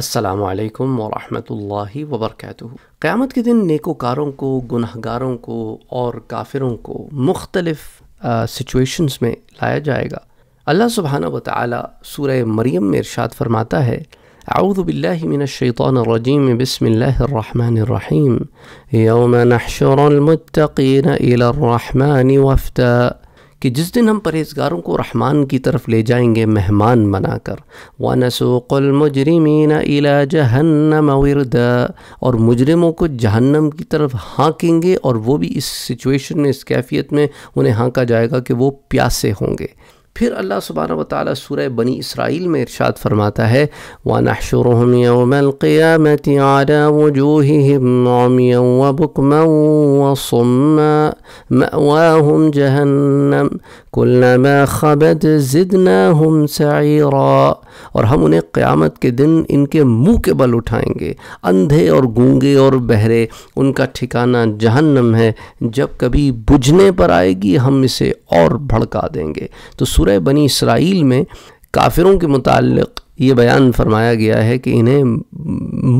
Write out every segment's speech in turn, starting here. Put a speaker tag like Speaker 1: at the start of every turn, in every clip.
Speaker 1: السلام علیکم ورحمۃ اللہ وبرکاتہ قیامت کے دن نیکوکاروں کو گناہ گاروں کو اور کافروں کو مختلف سچویشنز میں لایا جائے گا اللہ سبحانہ و تعالی سورہ مریم میں ارشاد فرماتا ہے اعوذ باللہ من الشیطان الرجیم بسم اللہ الرحمن الرحیم یوم نحشر المتقین الى الرحمن وفتہ कि जिस दिन हम परहेजगारों को रहमान की तरफ ले जाएंगे मेहमान बनाकर वनसोकलमजरमिन इला जहन्नम वर्दा और मुजरमों को जहन्नम की तरफ हाँकेंगे और वो भी इस सिचुएशन में इस कैफियत में उन्हें हाँका जाएगा कि वो प्यासे होंगे फिर अल्लाह सुबहान वाली सूर बनी इसराइल में इरशाद फरमाता है वानशरहमतियाम जहन्नम कुल्लमा खबत और हम उन्हें क़्यामत के दिन इनके मुंह के बल उठाएंगे अंधे और गूंगे और बहरे उनका ठिकाना जहन्नम है जब कभी बुझने पर आएगी हम इसे और भड़का देंगे तो सूरह बनी इसराइल में काफिरों के मुतक़ ये बयान फरमाया गया है कि इन्हें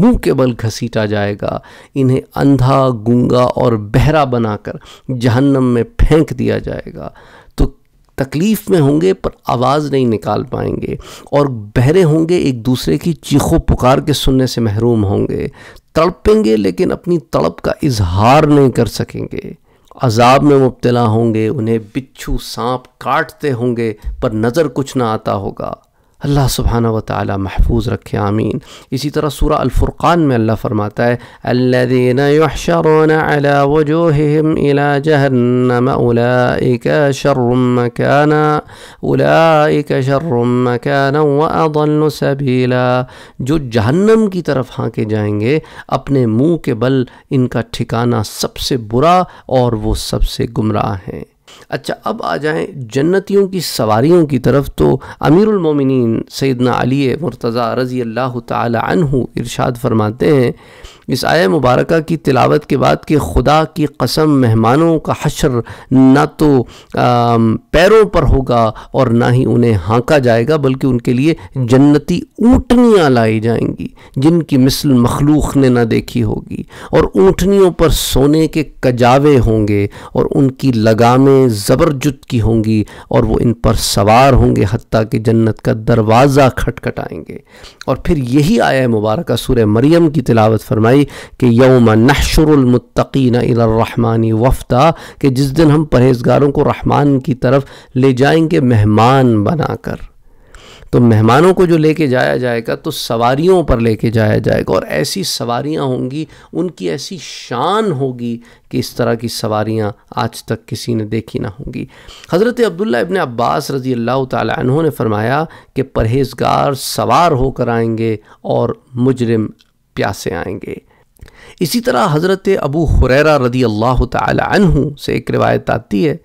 Speaker 1: मुंह के बल घसीटा जाएगा इन्हें अंधा गूंगा और बहरा बनाकर जहन्नम में फेंक दिया जाएगा तो तकलीफ़ में होंगे पर आवाज़ नहीं निकाल पाएंगे और बहरे होंगे एक दूसरे की चीखों पुकार के सुनने से महरूम होंगे तड़पेंगे लेकिन अपनी तड़प का इजहार नहीं कर सकेंगे अजाब में मुबतला होंगे उन्हें बिच्छू सांप काटते होंगे पर नज़र कुछ ना आता होगा अल्लाह सुबहाना व ताली महफूज रखे आमीन इसी तरह सूरा अलफ़ुर्क़ान में अल्लाह फ़रमाता है अल्लादीन यशरोन अला वजोहम इला जहन्नम उलाइक शर्रम काना उलाइक शर्रम काना व अदल सबीला जो जहन्नम की तरफ हाँके जाएंगे अपने मुंह के बल इनका ठिकाना सबसे बुरा और वो सबसे गुमराह हैं अच्छा अब आ जाएं जन्नतियों की सवारियों की तरफ तो अमीरमिन सैदना अली मुर्तज़ा रज़ी अल्लाह तहु इरशाद फरमाते हैं इस आय मुबारक की तिलावत के बाद कि खुदा की कसम मेहमानों का हशर ना तो पैरों पर होगा और ना ही उन्हें हाँका जाएगा बल्कि उनके लिए जन्नती ऊँटनियाँ लाई जाएंगी जिनकी मिसल मखलूक ने ना देखी होगी और ऊँटनियों पर सोने के कजावे होंगे और उनकी लगामें ज़बरजुत की होंगी और वो इन पर सवार होंगे हती कि जन्नत का दरवाज़ा खटखटाएंगे और फिर यही आया मुबारक सूर्य मरियम की तिलावत फरमाई फरमाई कि यौम नशरमतकीन इलरहमानी वफ़ा कि जिस दिन हम परहेजगारों को रहमान की तरफ ले जाएंगे मेहमान बनाकर तो मेहमानों को जो लेके जाया जाएगा तो सवारियों पर लेके जाया जाएगा और ऐसी सवारियां होंगी उनकी ऐसी शान होगी कि इस तरह की सवारियां आज तक किसी ने देखी ना होंगी हज़रत अब्दुल्ला इबन अब्बास रज़ी अल्लाह तहों ने फरमाया कि परहेजगार सवार होकर आएंगे और मुजरिम प्यासे आएंगे इसी तरह हज़रत अबू हुरैरा रदी अल्लाह तहु से एक रिवायत आती है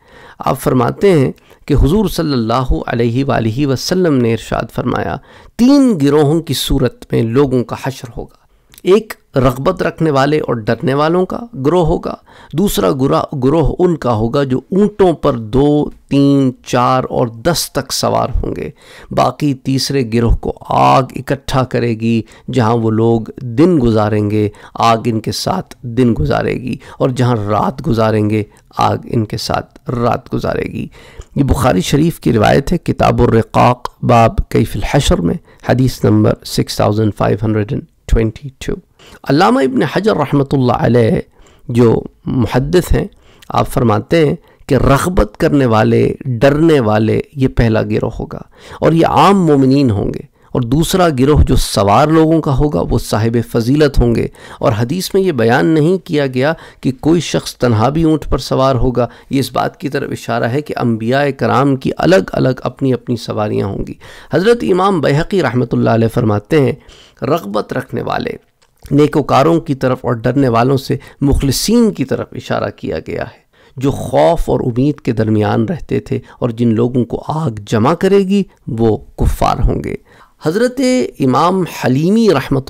Speaker 1: आप फरमाते हैं कि हुजूर सल्लल्लाहु अलैहि वसल्लम ने इरशाद फरमाया तीन गिरोहों की सूरत में लोगों का हशर होगा एक रगबत रखने वाले और डरने वालों का ग्रोह होगा दूसरा गुरा ग्रोह उनका होगा जो ऊँटों पर दो तीन चार और दस तक सवार होंगे बाकी तीसरे गिरोह को आग इकट्ठा करेगी जहां वो लोग दिन गुजारेंगे आग इनके साथ दिन गुजारेगी और जहां रात गुजारेंगे आग इनके साथ रात गुजारेगी ये बुखारी शरीफ की रिवायत है किताबुर्रक़ाक बाब कैफ़िल हशर में हदीस number six thousand five hundred and twenty अलामा इबन हजर रहमतुल्लाह अलैह जो मुहदस हैं आप फरमाते हैं कि रगबत करने वाले डरने वाले ये पहला गिरोह होगा और ये आम मोमिन होंगे और दूसरा गिरोह जो सवार लोगों का होगा वो साहिब फजीलत होंगे और हदीस में ये बयान नहीं किया गया कि कोई शख्स तनहा भी ऊँट पर सवार होगा ये इस बात की तरफ इशारा है कि अम्बिया कराम की अलग अलग अपनी अपनी सवारियाँ होंगी हज़रत इमाम बहकी रहमत ला फरमाते हैं रगबत रखने वाले नेकोकारों की तरफ और डरने वालों से मुखलसिन की तरफ इशारा किया गया है जो खौफ और उम्मीद के दरमियान रहते थे और जिन लोगों को आग जमा करेगी वो कुफ़ार होंगे हज़रत इमाम हलीमी रहमत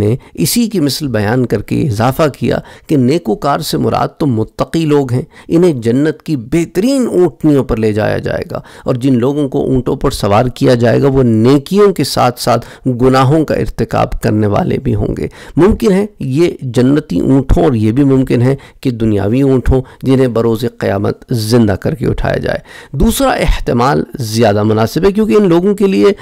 Speaker 1: ने इसी की मिसल बयान करके इजाफ़ा किया कि नेकोकार से मुराद तो मुतकी लोग हैं इन्हें जन्नत की बेहतरीन ऊँटनियों पर ले जाया जाएगा और जिन लोगों को ऊँटों पर सवार किया जाएगा वो नेकियों के साथ साथ गुनाहों का इरतक करने वाले भी होंगे मुमकिन है ये जन्नती ऊँटों और ये भी मुमकिन है कि दुनियावी ऊँटों जिन्हें बरोज़ क़्यामत ज़िंदा करके उठाया जाए दूसरा अहतमाल ज़्यादा मुनासिब है क्योंकि इन लोगों के लिए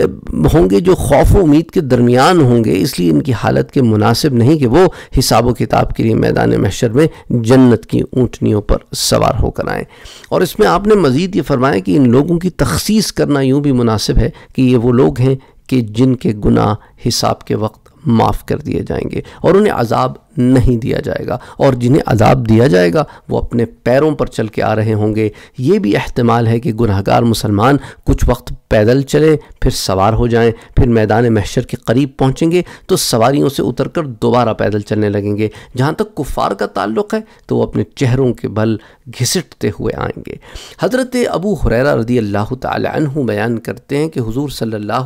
Speaker 1: होंगे जो खौफ व उम्मीद के दरमियान होंगे इसलिए इनकी हालत के मुनासिब नहीं कि वो हिसाब किताब के लिए मैदान महशर में जन्नत की ऊँटनियों पर सवार होकर आएँ और इसमें आपने मज़ीद ये फरमाया कि इन लोगों की तखसीस करना यूँ भी मुनासिब है कि ये वो लोग हैं कि जिनके गुनाह हिसाब के वक्त माफ़ कर दिए जाएंगे और उन्हें अजाब नहीं दिया जाएगा और जिन्हें अजाब दिया जाएगा वो अपने पैरों पर चल के आ रहे होंगे ये भी अहतमाल है कि गुनहगार मुसलमान कुछ वक्त पैदल चलें फिर सवार हो जाएं फिर मैदान महशर के करीब पहुँचेंगे तो सवारियों से उतर कर दोबारा पैदल चलने लगेंगे जहाँ तक कुफार का ताल्लुक़ है तो वो अपने चेहरों के बल घिसटते हुए आएंगे हज़रत अबू हुररा रदी अल्लाह तु बयान करते हैं कि हजूर सल्ला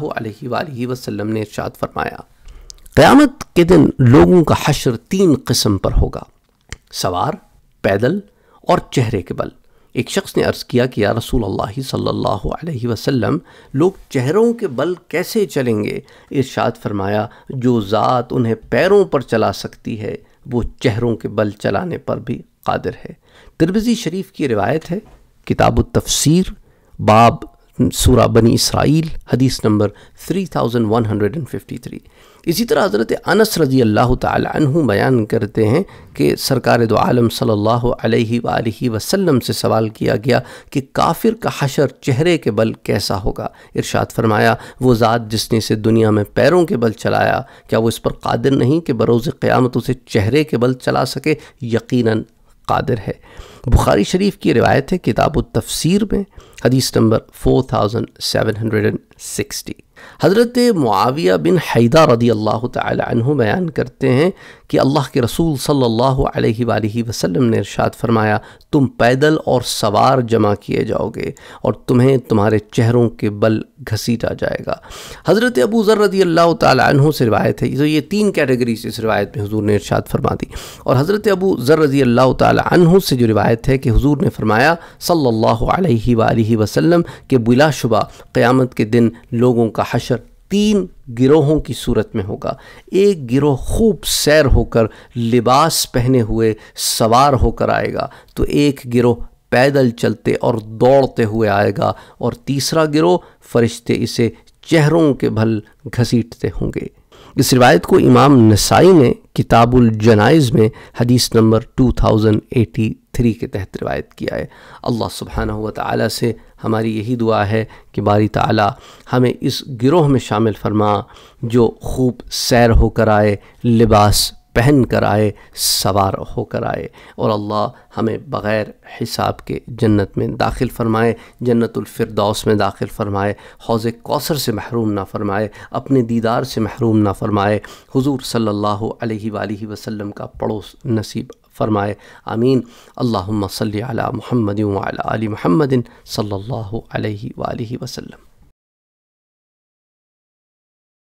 Speaker 1: वसलम ने इर्शाद फरमाया क़यामत के दिन लोगों का हशर तीन किस्म पर होगा सवार पैदल और चेहरे के बल एक शख्स ने अर्ज़ किया कि या रसूल अल्लाह सल्लल्लाहु अलैहि वसल्लम लोग चेहरों के बल कैसे चलेंगे इरशाद फरमाया जो ज़ात उन्हें पैरों पर चला सकती है वो चेहरों के बल चलाने पर भी कादिर है तिरबजी शरीफ की रिवायत है किताब तफसीर बाब सूरा बनी इसराइल हदीस नंबर थ्री इसी तरह हज़रत अनस रजी अल्लाह तहु बयान करते हैं कि सरकार दो आलम सल्ला वसम से सवाल किया गया कि काफिर का हशर चेहरे के बल कैसा होगा इरशाद फरमाया वो ज़ात जिसने इसे दुनिया में पैरों के बल चलाया क्या वो इस पर कादिर नहीं कि बरोज़ क़्यामत उसे चेहरे के बल चला सके यकीनन कादिर है बुखारी शरीफ की रिवायत है किताब तफसीर में हदीस number four thousand seven hundred and sixty हज़रत मुआविया बिन हैदा रदी अल्लाह तु बयान करते हैं कि अल्लाह के रसूल सल्लल्लाहु अलैहि सल्ला वसल्लम ने इरशाद फरमाया तुम पैदल और सवार जमा किए जाओगे और तुम्हें तुम्हारे चेहरों के बल घसीटा जाएगा हज़रत अबू ज़र अल्लाह तहों से रिवायत है तो ये तीन कैटेगरी से इस रिवायत में हजूर ने इरशाद फरमा दी और हज़रत अबू ज़र रज़ी अल्लाह तहों से जो रिवायत है कि हजूर ने फरमाया सल्ला वसम के बिलाशुबा क़्यामत के दिन लोगों का हशर तीन गिरोहों की सूरत में होगा एक गिरोह खूब सैर होकर लिबास पहने हुए सवार होकर आएगा तो एक गिरोह पैदल चलते और दौड़ते हुए आएगा और तीसरा गिरोह फरिश्ते इसे चेहरों के भल घसीटते होंगे इस रिवायत को इमाम नसाई ने किताबुल जनाइज में हदीस नंबर 2083 के तहत रिवायत किया है अल्लाह सुबहाना हुआ ताली से हमारी यही दुआ है कि बारी ताला हमें इस गिरोह में शामिल फरमा जो खूब सैर होकर आए लिबास पहन कर आए सवार होकर आए और अल्लाह हमें बग़ैर हिसाब के जन्नत में दाखिल फ़रमाए जन्नतफरदौस में दाखिल फ़रमाए हौज़ कौसर से महरूम ना फ़रमाए अपने दीदार से महरूम ना फ़रमाए हुजूर सल्लल्लाहु अलैहि वसल्लम का पड़ोस नसीब फ़रमाए आमीन अल्लाम सल महमदिन वाली महमदिन सल्ला वसम